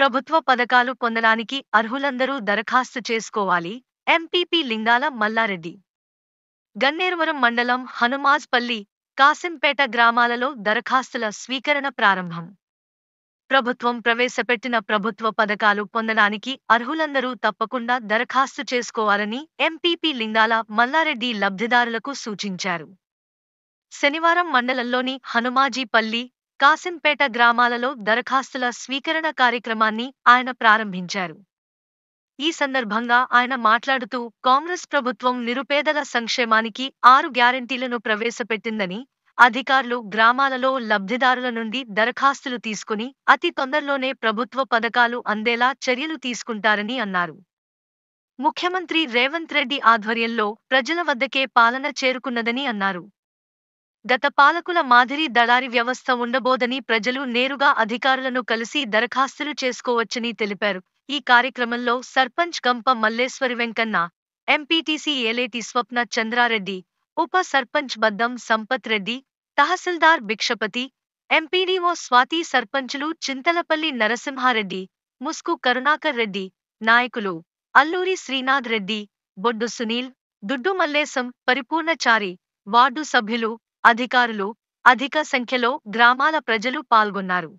ప్రభుత్వ పథకాలు పొందడానికి అర్హులందరూ దరఖాస్తు చేసుకోవాలి ఎంపీపీ లింగాల మల్లారెడ్డి గన్నేరువరం మండలం హనుమాజ్పల్లి కాసింపేట గ్రామాలలో దరఖాస్తుల స్వీకరణ ప్రారంభం ప్రభుత్వం ప్రవేశపెట్టిన ప్రభుత్వ పథకాలు పొందడానికి అర్హులందరూ తప్పకుండా దరఖాస్తు చేసుకోవాలని ఎంపీపీ లింగాల మల్లారెడ్డి లబ్ధిదారులకు సూచించారు శనివారం మండలంలోని హనుమాజీపల్లి కాసింపేట గ్రామాలలో దరఖాస్తుల స్వీకరణ కార్యక్రమాన్ని ఆయన ప్రారంభించారు ఈ సందర్భంగా ఆయన మాట్లాడుతూ కాంగ్రెస్ ప్రభుత్వం నిరుపేదల సంక్షేమానికి ఆరు గ్యారంటీలను ప్రవేశపెట్టిందని అధికారులు గ్రామాలలో లబ్ధిదారుల నుండి దరఖాస్తులు తీసుకుని అతి తొందరలోనే ప్రభుత్వ పథకాలు అందేలా చర్యలు తీసుకుంటారని అన్నారు ముఖ్యమంత్రి రేవంత్ రెడ్డి ఆధ్వర్యంలో ప్రజల వద్దకే పాలన చేరుకున్నదని అన్నారు గత పాలకుల మాదిరి దళారి వ్యవస్థ ఉండబోదని ప్రజలు నేరుగా అధికారులను కలిసి దరఖాస్తులు చేసుకోవచ్చని తెలిపారు ఈ కార్యక్రమంలో సర్పంచ్ గంప మల్లేశ్వరి వెంకన్న ఎంపీటీసీ ఏలేటి స్వప్న చంద్రారెడ్డి ఉప సర్పంచ్ బద్దం సంపత్ రెడ్డి తహసీల్దార్ భిక్షపతి ఎంపీడీఓ స్వాతి సర్పంచులు చింతలపల్లి నరసింహారెడ్డి ముస్కు కరుణాకర్ రెడ్డి నాయకులు అల్లూరి శ్రీనాథ్ రెడ్డి బొడ్డు సునీల్ దుడ్డు మల్లేశం పరిపూర్ణచారి వార్డు సభ్యులు అధికారులు అధిక సంఖ్యలో గ్రామాల ప్రజలు పాల్గొన్నారు